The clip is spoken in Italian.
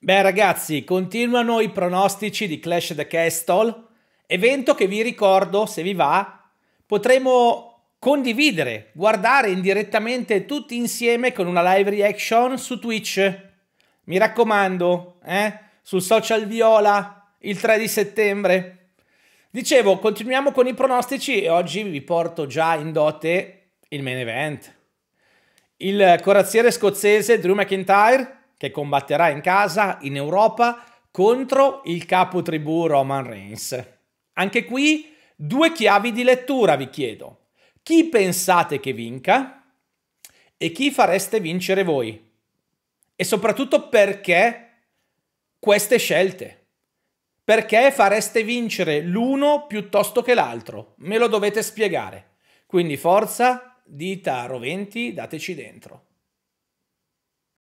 Beh ragazzi, continuano i pronostici di Clash the Castle, evento che vi ricordo, se vi va, potremo condividere, guardare indirettamente tutti insieme con una live reaction su Twitch. Mi raccomando, eh? Sul social Viola, il 3 di settembre. Dicevo, continuiamo con i pronostici e oggi vi porto già in dote il main event. Il corazziere scozzese Drew McIntyre che combatterà in casa, in Europa, contro il capo tribù Roman Reigns. Anche qui due chiavi di lettura vi chiedo. Chi pensate che vinca e chi fareste vincere voi? E soprattutto perché queste scelte? Perché fareste vincere l'uno piuttosto che l'altro? Me lo dovete spiegare. Quindi forza, dita roventi, dateci dentro.